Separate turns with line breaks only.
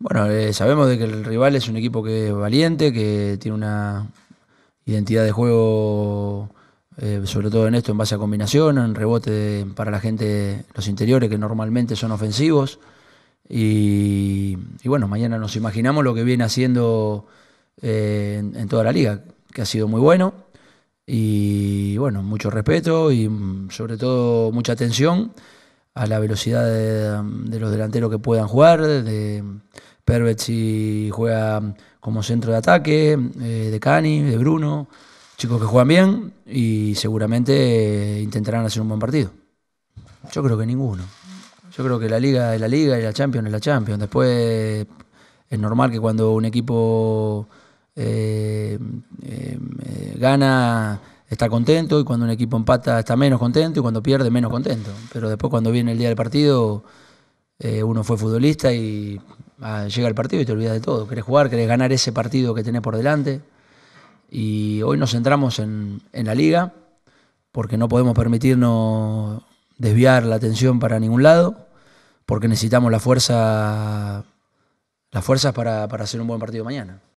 Bueno, eh, sabemos de que el rival es un equipo que es valiente, que tiene una identidad de juego, eh, sobre todo en esto, en base a combinación, en rebote para la gente, los interiores que normalmente son ofensivos. Y, bueno, mañana nos imaginamos lo que viene haciendo eh, en, toda la liga, que ha sido muy bueno. Y bueno, mucho respeto y mm, sobre todo mucha atención a la velocidad de, los delanteros que puedan jugar, y juega como centro de ataque, eh, de Cani, de Bruno, chicos que juegan bien y seguramente intentarán hacer un buen partido. Yo creo que ninguno. Yo creo que la liga es la liga y la Champions es la Champions. Después es normal que cuando un equipo eh, eh, gana está contento y cuando un equipo empata está menos contento y cuando pierde menos contento. Pero después cuando viene el día del partido, uno fue futbolista y Ah, llega el partido y te olvidas de todo. Querés jugar, querés ganar ese partido que tenés por delante. Y hoy nos centramos en, la liga, porque no podemos permitirnos desviar la atención para ningún lado, porque necesitamos la fuerza, las fuerzas para, para hacer un buen partido mañana.